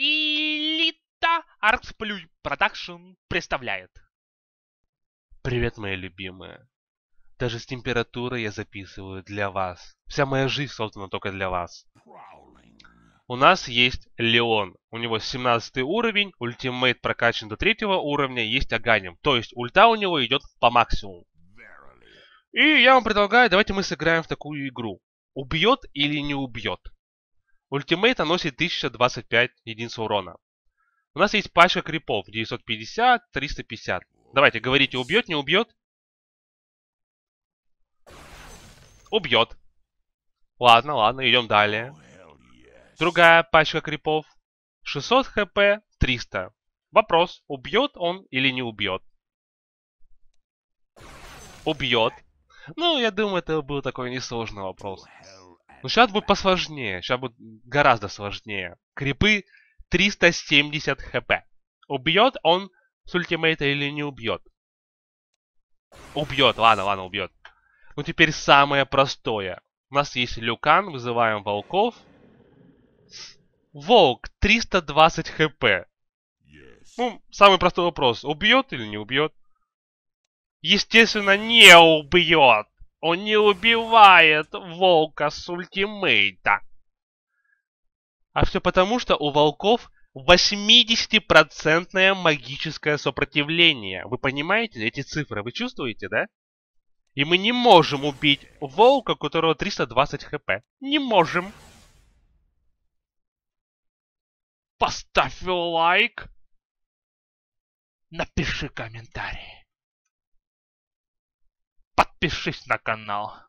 Элита Артсплюй Продакшн представляет. Привет, мои любимые. Даже с температурой я записываю для вас. Вся моя жизнь создана только для вас. У нас есть Леон. У него 17 уровень, ультимейт прокачан до 3 уровня, есть Аганим. То есть ульта у него идет по максимуму. И я вам предлагаю, давайте мы сыграем в такую игру. Убьет или не убьет? Ультимейт наносит 1025 единиц урона. У нас есть пачка крипов 950, 350. Давайте, говорите, убьет, не убьет? Убьет. Ладно, ладно, идем далее. Другая пачка крипов. 600 хп, 300. Вопрос, убьет он или не убьет? Убьет. Ну, я думаю, это был такой несложный вопрос. Ну сейчас будет посложнее, сейчас будет гораздо сложнее. Крипы 370 хп. Убьет он с ультимейта или не убьет? Убьет, ладно, ладно, убьет. Ну теперь самое простое. У нас есть Люкан, вызываем волков. Волк, 320 хп. Ну, самый простой вопрос. Убьет или не убьет? Естественно, не убьет. Он не убивает волка с ультимейта. А все потому, что у волков 80% магическое сопротивление. Вы понимаете эти цифры? Вы чувствуете, да? И мы не можем убить волка, у которого 320 хп. Не можем. Поставь лайк. Напиши комментарий подпишись на канал